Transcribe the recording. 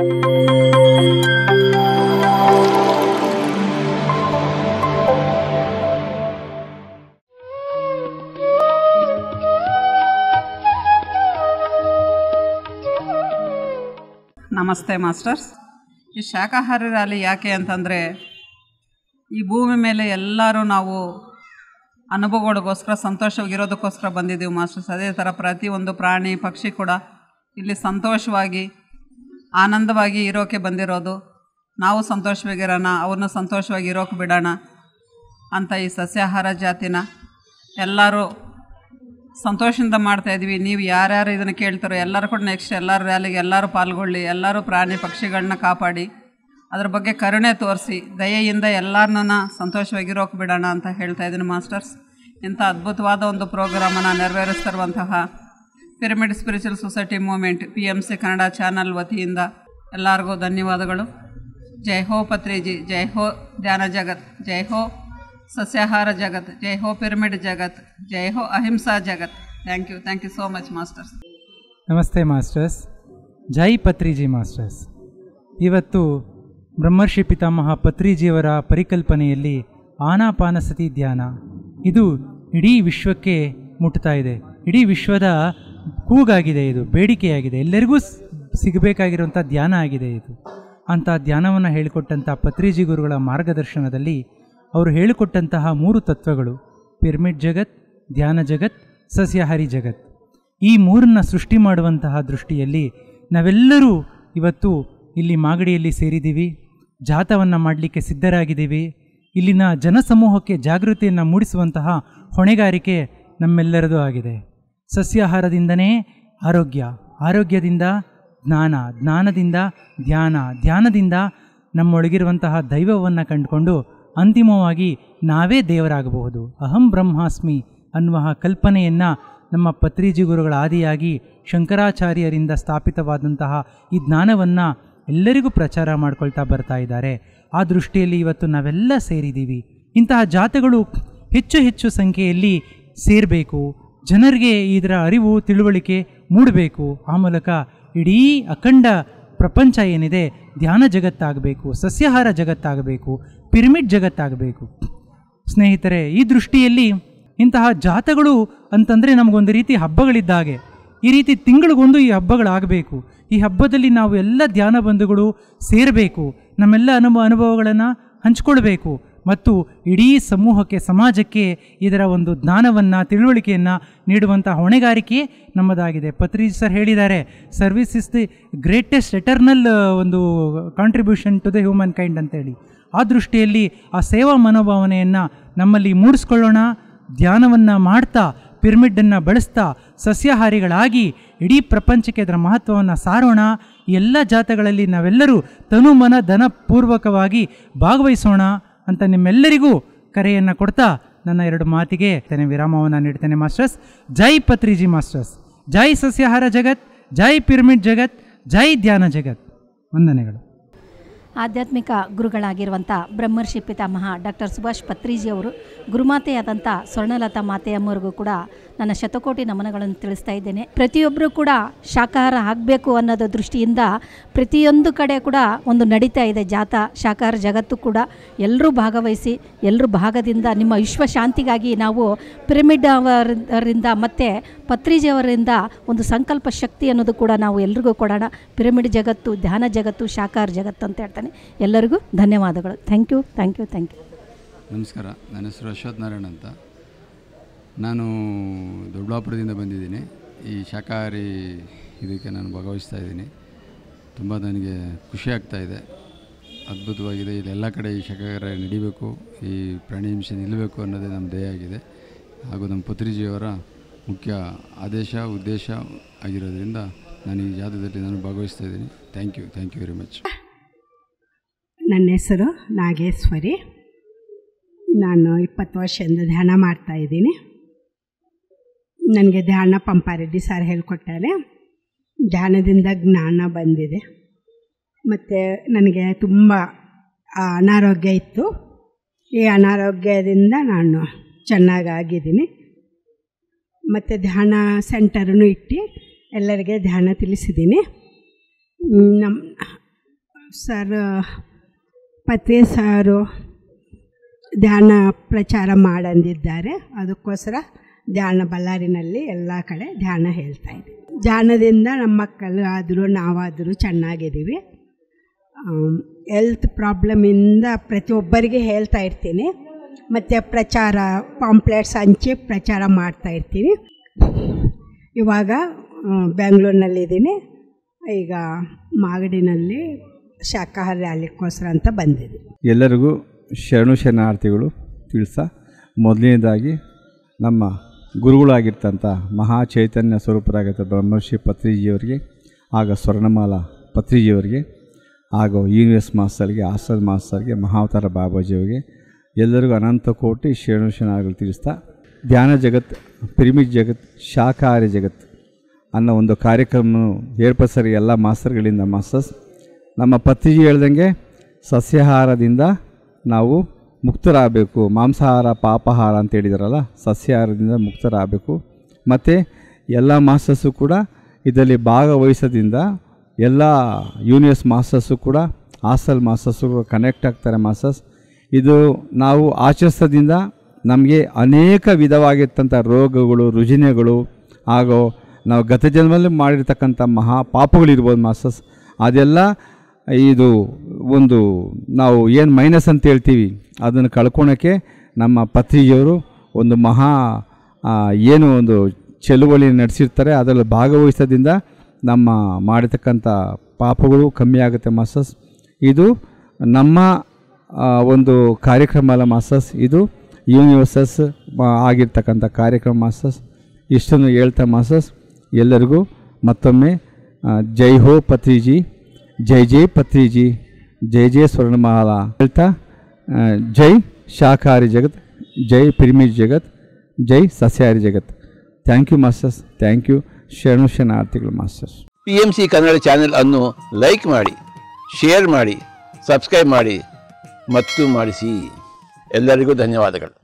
ನಮಸ್ತೆ ಮಾಸ್ಟರ್ಸ್ ಈ ಶಾಖಾಹಾರಿ ರ್ಯಾಲಿ ಯಾಕೆ ಅಂತಂದರೆ ಈ ಭೂಮಿ ಮೇಲೆ ಎಲ್ಲರೂ ನಾವು ಅನುಭವಗಳಿಗೋಸ್ಕರ ಸಂತೋಷವಾಗಿರೋದಕ್ಕೋಸ್ಕರ ಬಂದಿದ್ದೀವಿ ಮಾಸ್ಟರ್ಸ್ ಅದೇ ಥರ ಪ್ರತಿಯೊಂದು ಪ್ರಾಣಿ ಪಕ್ಷಿ ಕೂಡ ಇಲ್ಲಿ ಸಂತೋಷವಾಗಿ ಆನಂದವಾಗಿ ಇರೋಕೆ ಬಂದಿರೋದು ನಾವು ಸಂತೋಷವಾಗಿರೋಣ ಅವ್ರನ್ನ ಸಂತೋಷವಾಗಿ ಇರೋಕೆ ಬಿಡೋಣ ಅಂತ ಈ ಸಸ್ಯಾಹಾರ ಜಾತಿನ ಎಲ್ಲರೂ ಸಂತೋಷದಿಂದ ಮಾಡ್ತಾಯಿದ್ವಿ ನೀವು ಯಾರ್ಯಾರು ಇದನ್ನು ಕೇಳ್ತಾರೋ ಎಲ್ಲರೂ ಕೂಡ ನೆಕ್ಸ್ಟ್ ಎಲ್ಲರ ರ್ಯಾಲಿಗೆ ಎಲ್ಲರೂ ಪಾಲ್ಗೊಳ್ಳಿ ಎಲ್ಲರೂ ಪ್ರಾಣಿ ಪಕ್ಷಿಗಳನ್ನ ಕಾಪಾಡಿ ಅದ್ರ ಬಗ್ಗೆ ಕರುಣೆ ತೋರಿಸಿ ದಯೆಯಿಂದ ಎಲ್ಲರನ್ನ ಸಂತೋಷವಾಗಿರೋಕೆ ಬಿಡೋಣ ಅಂತ ಹೇಳ್ತಾ ಇದ್ದೀನಿ ಮಾಸ್ಟರ್ಸ್ ಇಂಥ ಅದ್ಭುತವಾದ ಒಂದು ಪ್ರೋಗ್ರಾಮನ್ನು ನೆರವೇರಿಸ್ತಿರುವಂತಹ pyramid spiritual society movement P M C Kannada channel ವತಿಯಿಂದ ಎಲ್ಲರಿಗೂ ಧನ್ಯವಾದಗಳು ಜೈ ಹೋ ಪತ್ರಿಜಿ ಜೈ ಹೋ ಧ್ಯಾನ ಜಗತ್ ಜೈ ಹೋ ಸಸ್ಯಾಹಾರ ಜಗತ್ ಜೈ ಹೋ ಪಿರಮಿಡ್ ಜಗತ್ ಜೈ ಹೋ ಅಹಿಂಸಾ ಜಗತ್ thank you thank you so much masters ನಮಸ್ತೆ ಮಾಸ್ಟರ್ಸ್ ಜೈ ಪತ್ರಿಜಿ ಮಾಸ್ಟರ್ಸ್ ಇವತ್ತು ಬ್ರಹ್ಮರ್ಷಿ ಪಿತಾಮಹ ಪತ್ರಿಜಿಯವರ ಪರಿಕಲ್ಪನೆಯಲ್ಲಿ ಆನಾಪಾನಸತಿ ಧ್ಯಾನ ಇದು ಇಡೀ ವಿಶ್ವಕ್ಕೆ ಮುಟ್ತಾ ಇದೆ ಇಡೀ ವಿಶ್ವದ ಕೂಗಾಗಿದೆ ಇದು ಬೇಡಿಕೆಯಾಗಿದೆ ಎಲ್ಲರಿಗೂ ಸಿಗಬೇಕಾಗಿರುವಂಥ ಧ್ಯಾನ ಆಗಿದೆ ಇದು ಅಂಥ ಧ್ಯಾನವನ್ನು ಹೇಳಿಕೊಟ್ಟಂಥ ಪತ್ರಿಜಿ ಗುರುಗಳ ಮಾರ್ಗದರ್ಶನದಲ್ಲಿ ಅವರು ಹೇಳಿಕೊಟ್ಟಂತಹ ಮೂರು ತತ್ವಗಳು ಪಿರಮಿಡ್ ಜಗತ್ ಧ್ಯಾನ ಜಗತ್ ಸಸ್ಯಹಾರಿ ಜಗತ್ ಈ ಮೂರನ್ನ ಸೃಷ್ಟಿ ಮಾಡುವಂತಹ ದೃಷ್ಟಿಯಲ್ಲಿ ನಾವೆಲ್ಲರೂ ಇವತ್ತು ಇಲ್ಲಿ ಮಾಗಡಿಯಲ್ಲಿ ಸೇರಿದ್ದೀವಿ ಜಾತವನ್ನು ಮಾಡಲಿಕ್ಕೆ ಸಿದ್ಧರಾಗಿದ್ದೀವಿ ಇಲ್ಲಿನ ಜನಸಮೂಹಕ್ಕೆ ಜಾಗೃತಿಯನ್ನು ಮೂಡಿಸುವಂತಹ ಹೊಣೆಗಾರಿಕೆ ನಮ್ಮೆಲ್ಲರದೂ ಆಗಿದೆ ಸಸ್ಯಾಹಾರದಿಂದನೇ ಆರೋಗ್ಯ ಆರೋಗ್ಯದಿಂದ ಜ್ಞಾನ ಜ್ಞಾನದಿಂದ ಧ್ಯಾನ ಧ್ಯಾನದಿಂದ ನಮ್ಮೊಳಗಿರುವಂತಹ ದೈವವನ್ನು ಕಂಡುಕೊಂಡು ಅಂತಿಮವಾಗಿ ನಾವೇ ದೇವರಾಗಬಹುದು ಅಹಂ ಬ್ರಹ್ಮಾಸ್ಮಿ ಅನ್ನುವ ಕಲ್ಪನೆಯನ್ನು ನಮ್ಮ ಪತ್ರಿಜಿ ಗುರುಗಳ ಆದಿಯಾಗಿ ಶಂಕರಾಚಾರ್ಯರಿಂದ ಸ್ಥಾಪಿತವಾದಂತಹ ಈ ಜ್ಞಾನವನ್ನು ಎಲ್ಲರಿಗೂ ಪ್ರಚಾರ ಮಾಡಿಕೊಳ್ತಾ ಬರ್ತಾ ಇದ್ದಾರೆ ಆ ದೃಷ್ಟಿಯಲ್ಲಿ ಇವತ್ತು ನಾವೆಲ್ಲ ಸೇರಿದ್ದೀವಿ ಇಂತಹ ಜಾತಗಳು ಹೆಚ್ಚು ಹೆಚ್ಚು ಸಂಖ್ಯೆಯಲ್ಲಿ ಸೇರಬೇಕು ಜನರಿಗೆ ಇದರ ಅರಿವು ತಿಳುವಳಿಕೆ ಮೂಡಬೇಕು ಆ ಮೂಲಕ ಇಡೀ ಅಖಂಡ ಪ್ರಪಂಚ ಏನಿದೆ ಧ್ಯಾನ ಜಗತ್ತಾಗಬೇಕು ಸಸ್ಯಾಹಾರ ಜಗತ್ತಾಗಬೇಕು ಪಿರಮಿಡ್ ಜಗತ್ತಾಗಬೇಕು ಸ್ನೇಹಿತರೆ ಈ ದೃಷ್ಟಿಯಲ್ಲಿ ಇಂತಹ ಜಾತಗಳು ಅಂತಂದರೆ ನಮಗೊಂದು ರೀತಿ ಹಬ್ಬಗಳಿದ್ದಾಗೆ ಈ ರೀತಿ ತಿಂಗಳಿಗೊಂದು ಈ ಹಬ್ಬಗಳಾಗಬೇಕು ಈ ಹಬ್ಬದಲ್ಲಿ ನಾವು ಎಲ್ಲ ಧ್ಯಾನ ಬಂಧುಗಳು ಸೇರಬೇಕು ನಮ್ಮೆಲ್ಲ ಅನುಭವ ಅನುಭವಗಳನ್ನು ಹಂಚ್ಕೊಳ್ಬೇಕು ಮತ್ತು ಇಡೀ ಸಮೂಹಕ್ಕೆ ಸಮಾಜಕ್ಕೆ ಇದರ ಒಂದು ಜ್ಞಾನವನ್ನು ತಿಳುವಳಿಕೆಯನ್ನು ನೀಡುವಂಥ ಹೊಣೆಗಾರಿಕೆ ನಮ್ಮದಾಗಿದೆ ಪತ್ರಿ ಸರ್ ಹೇಳಿದ್ದಾರೆ service is the greatest eternal ಒಂದು contribution to the humankind ಅಂತೇಳಿ ಆ ದೃಷ್ಟಿಯಲ್ಲಿ ಆ ಸೇವಾ ಮನೋಭಾವನೆಯನ್ನು ನಮ್ಮಲ್ಲಿ ಮೂಡಿಸ್ಕೊಳ್ಳೋಣ ಧ್ಯಾನವನ್ನು ಮಾಡ್ತಾ ಪಿರಮಿಡನ್ನು ಬಳಸ್ತಾ ಸಸ್ಯಾಹಾರಿಗಳಾಗಿ ಇಡೀ ಪ್ರಪಂಚಕ್ಕೆ ಅದರ ಮಹತ್ವವನ್ನು ಸಾರೋಣ ಎಲ್ಲ ಜಾತಗಳಲ್ಲಿ ನಾವೆಲ್ಲರೂ ತನು ಮನ ಧನಪೂರ್ವಕವಾಗಿ ಭಾಗವಹಿಸೋಣ ಅಂತ ನಿಮ್ಮೆಲ್ಲರಿಗೂ ಕರೆಯನ್ನು ಕೊಡ್ತಾ ನನ್ನ ಎರಡು ಮಾತಿಗೆ ತನ್ನ ವಿರಾಮವನ್ನು ನೀಡ್ತೇನೆ ಮಾಸ್ಟರ್ಸ್ ಜೈ ಪತ್ರಿಜಿ ಮಾಸ್ಟರ್ಸ್ ಜೈ ಸಸ್ಯಾಹಾರ ಜಗತ್ ಜೈ ಪಿರಮಿಡ್ ಜಗತ್ ಜೈ ಧ್ಯಾನ ಜಗತ್ ವಂದನೆಗಳು ಆಧ್ಯಾತ್ಮಿಕ ಗುರುಗಳಾಗಿರುವಂಥ ಬ್ರಹ್ಮರ್ಷಿ ಪಿತಾಮಹ ಡಾಕ್ಟರ್ ಸುಭಾಷ್ ಪತ್ರಿಜಿಯವರು ಗುರುಮಾತೆಯಾದಂಥ ಸ್ವರ್ಣಲತಾ ಮಾತೆಯಮ್ಮರಿಗೂ ಕೂಡ ನನ್ನ ಶತಕೋಟಿ ನಮನಗಳನ್ನು ತಿಳಿಸ್ತಾ ಇದ್ದೇನೆ ಪ್ರತಿಯೊಬ್ಬರೂ ಕೂಡ ಶಾಖಾಹಾರ ಆಗಬೇಕು ಅನ್ನೋದು ದೃಷ್ಟಿಯಿಂದ ಪ್ರತಿಯೊಂದು ಕಡೆ ಕೂಡ ಒಂದು ನಡೀತಾ ಇದೆ ಜಾಥಾ ಶಾಖಾಹಾರ ಜಗತ್ತು ಕೂಡ ಎಲ್ಲರೂ ಭಾಗವಹಿಸಿ ಎಲ್ಲರೂ ಭಾಗದಿಂದ ನಿಮ್ಮ ವಿಶ್ವ ಶಾಂತಿಗಾಗಿ ನಾವು ಪಿರಮಿಡ್ ಅವರಿಂದ ಮತ್ತು ಪತ್ರಿಜಿಯವರಿಂದ ಒಂದು ಸಂಕಲ್ಪ ಶಕ್ತಿ ಅನ್ನೋದು ಕೂಡ ನಾವು ಎಲ್ರಿಗೂ ಕೊಡೋಣ ಪಿರಮಿಡ್ ಜಗತ್ತು ಧ್ಯಾನ ಜಗತ್ತು ಶಾಖಾಹಾರ ಜಗತ್ತು ಅಂತ ಹೇಳ್ತಾರೆ ಹೇಳ್ತಾನೆ ಎಲ್ಲರಿಗೂ ಧನ್ಯವಾದಗಳು thank you thank you thank you ನಮಸ್ಕಾರ ನನ್ನ ಹೆಸರು ಅಶ್ವಥ್ ನಾರಾಯಣ್ ಅಂತ ನಾನು ದೊಡ್ಡಾಪುರದಿಂದ ಬಂದಿದ್ದೀನಿ ಈ ಶಾಖಾಹಾರಿ ಇದಕ್ಕೆ ನಾನು ಭಾಗವಹಿಸ್ತಾ ಇದ್ದೀನಿ ತುಂಬ ನನಗೆ ಖುಷಿ ಆಗ್ತಾಯಿದೆ ಅದ್ಭುತವಾಗಿದೆ ಇಲ್ಲೆಲ್ಲ ಕಡೆ ಈ ಶಾಖಾಹಾರ ನಡಿಬೇಕು ಈ ಪ್ರಾಣಿ ಹಿಂಸೆ ನಿಲ್ಲಬೇಕು ಅನ್ನೋದೇ ನಮ್ಮ ಧ್ಯೇಯ ಆಗಿದೆ ಹಾಗೂ ನಮ್ಮ ಪುತ್ರಿಜಿಯವರ ಮುಖ್ಯ ಆದೇಶ ಉದ್ದೇಶ ಆಗಿರೋದ್ರಿಂದ ನಾನು ಈ ಜಾತದಲ್ಲಿ ನಾನು ಭಾಗವಹಿಸ್ತಾ ಇದ್ದೀನಿ thank you thank you very much ನನ್ನ ಹೆಸರು ನಾಗೇಶ್ವರಿ ನಾನು ಇಪ್ಪತ್ತು ವರ್ಷದಿಂದ ಧ್ಯಾನ ಮಾಡ್ತಾ ಇದ್ದೀನಿ ನನಗೆ ಧ್ಯಾನ ಪಂಪಾರೆಡ್ಡಿ ಸರ್ ಹೇಳ್ಕೊಟ್ಟಾರೆ ಧ್ಯಾನದಿಂದ ಜ್ಞಾನ ಬಂದಿದೆ ಮತ್ತು ನನಗೆ ತುಂಬ ಅನಾರೋಗ್ಯ ಇತ್ತು ಈ ಅನಾರೋಗ್ಯದಿಂದ ನಾನು ಚೆನ್ನಾಗಾಗಿದ್ದೀನಿ ಮತ್ತು ಧ್ಯಾನ ಸೆಂಟರನ್ನು ಇಟ್ಟು ಎಲ್ಲರಿಗೆ ಧ್ಯಾನ ತಿಳಿಸಿದ್ದೀನಿ ನಮ್ಮ ಸರ್ ಪತ್ರಿ ಸಾರು ಧ್ಯಾನ ಪ್ರಚಾರ ಮಾಡಂದಿದ್ದಾರೆ ಅದಕ್ಕೋಸ್ಕರ ಧ್ಯಾನ ಬಳ್ಳಾರಿನಲ್ಲಿ ಎಲ್ಲ ಕಡೆ ಧ್ಯಾನ ಹೇಳ್ತಾ ಇದ್ದೀನಿ ಧ್ಯಾನದಿಂದ ನಮ್ಮ ಮಕ್ಕಳು ಆದರೂ ನಾವಾದರೂ ಚೆನ್ನಾಗಿದ್ದೀವಿ ಹೆಲ್ತ್ ಪ್ರಾಬ್ಲಮಿಂದ ಪ್ರತಿಯೊಬ್ಬರಿಗೆ ಹೇಳ್ತಾ ಇರ್ತೀನಿ ಮತ್ತು ಪ್ರಚಾರ ಪಾಂಪ್ಲೆಟ್ಸ್ ಹಂಚಿ ಪ್ರಚಾರ ಮಾಡ್ತಾ ಇರ್ತೀನಿ ಇವಾಗ ಬೆಂಗಳೂರಿನಲ್ಲಿದ್ದೀನಿ ಈಗ ಮಾಗಡಿನಲ್ಲಿ ಶಾಖಾಹಾರಿ ಆಗ್ಲಿಕ್ಕೋಸ್ಕರ ಅಂತ ಬಂದಿದೆ ಎಲ್ಲರಿಗೂ ಶರಣು ಶರಣಾರ್ಥಿಗಳು ತಿಳಿಸ ಮೊದಲನೇದಾಗಿ ನಮ್ಮ ಗುರುಗಳಾಗಿರ್ತಂಥ ಮಹಾ ಚೈತನ್ಯ ಸ್ವರೂಪರಾಗಿರ್ತ ಬ್ರಹ್ಮರ್ಷಿ ಪತ್ರಿಜಿಯವರಿಗೆ ಆಗ ಸ್ವರ್ಣಮಾಲ ಪತ್ರಿಜಿಯವರಿಗೆ ಹಾಗೂ ಯೂನಿವರ್ಸ್ ಮಾಸ್ಟರ್ಗೆ ಆಸಲ್ ಮಾಸ್ತರಿಗೆ ಮಹಾವತಾರ ಬಾಬಾಜಿಯವರಿಗೆ ಎಲ್ಲರಿಗೂ ಅನಂತ ಕೋಟಿ ಶರಣು ಶರಣಾರ್ಥಿಗಳು ತಿಳಿಸ್ತಾ ಧ್ಯಾನ ಜಗತ್ ಪಿರಿಮಿಡ್ ಜಗತ್ ಶಾಖಾಹಾರಿ ಜಗತ್ ಅನ್ನೋ ಒಂದು ಕಾರ್ಯಕ್ರಮ ಏರ್ಪಡಿಸರಿ ಎಲ್ಲ ಮಾಸ್ತರ್ಗಳಿಂದ ಮಾಸ್ಟರ್ಸ್ ನಮ್ಮ ಪತ್ನಿಜಿ ಹೇಳ್ದಂಗೆ ಸಸ್ಯಾಹಾರದಿಂದ ನಾವು ಮುಕ್ತರಾಗಬೇಕು ಮಾಂಸಾಹಾರ ಪಾಪಹಾರ ಅಂತ ಹೇಳಿದಾರಲ್ಲ ಸಸ್ಯಾಹಾರದಿಂದ ಮುಕ್ತರಾಗಬೇಕು ಮತ್ತು ಎಲ್ಲ ಮಾಸ್ಟರ್ಸು ಕೂಡ ಇದರಲ್ಲಿ ಭಾಗವಹಿಸೋದ್ರಿಂದ ಎಲ್ಲ ಯೂನಿವರ್ಸ್ ಮಾಸ್ಟರ್ಸು ಕೂಡ ಹಾಸ್ಟೆಲ್ ಮಾಸ್ಟರ್ಸು ಕನೆಕ್ಟ್ ಆಗ್ತಾರೆ ಮಾಸ್ಟರ್ಸ್ ಇದು ನಾವು ಆಚರಿಸೋದ್ರಿಂದ ನಮಗೆ ಅನೇಕ ವಿಧವಾಗಿರ್ತಂಥ ರೋಗಗಳು ರುಜಿನಗಳು ಹಾಗೂ ನಾವು ಗತ ಜನ್ಮದಲ್ಲಿ ಮಾಡಿರ್ತಕ್ಕಂಥ ಮಹಾ ಪಾಪಗಳಿರ್ಬೋದು ಮಾಸ್ಟರ್ಸ್ ಅದೆಲ್ಲ ಇದು ಒಂದು ನಾವು ಏನು ಮೈನಸ್ ಅಂತ ಹೇಳ್ತೀವಿ ಅದನ್ನು ಕಳ್ಕೊಳಕ್ಕೆ ನಮ್ಮ ಪತ್ರಿಕೆಯವರು ಒಂದು ಮಹಾ ಏನು ಒಂದು ಚಳುವಳಿ ನಡೆಸಿರ್ತಾರೆ ಅದರಲ್ಲಿ ಭಾಗವಹಿಸೋದ್ರಿಂದ ನಮ್ಮ ಮಾಡಿರ್ತಕ್ಕಂಥ ಪಾಪಗಳು ಕಮ್ಮಿ ಆಗುತ್ತೆ ಮಾಸ್ಟರ್ಸ್ ಇದು ನಮ್ಮ ಒಂದು ಕಾರ್ಯಕ್ರಮ ಅಲ್ಲ ಮಾಸಸ್ ಇದು ಯೂನಿವರ್ಸಸ್ ಆಗಿರ್ತಕ್ಕಂಥ ಕಾರ್ಯಕ್ರಮ ಮಸಸ್ ಇಷ್ಟನ್ನು ಹೇಳ್ತಾ ಮಾಸಸ್ ಎಲ್ಲರಿಗೂ ಮತ್ತೊಮ್ಮೆ ಜೈ ಹೋ ಪತ್ರಿಜಿ ಜೈ ಜೈ ಪತ್ರಿಜಿ ಜೈ ಜೈ ಸ್ವರ್ಣಮಾಲ ಹೇಳ್ತಾ ಜೈ ಶಾಖಾಹಾರಿ ಜಗತ್ ಜೈ ಪಿರಿಮಿ ಜಗತ್ ಜೈ ಸಸ್ಯಹಾರಿ ಜಗತ್ thank you masters thank you ಶರಣು ಶರಣಾರ್ಥಿಗಳು masters P M C Kannada channel ಅನ್ನು ಲೈಕ್ ಮಾಡಿ ಶೇರ್ ಮಾಡಿ ಸಬ್ಸ್ಕ್ರೈಬ್ ಮಾಡಿ ಮತ್ತು ಮಾಡಿಸಿ ಎಲ್ಲರಿಗೂ ಧನ್ಯವಾದಗಳು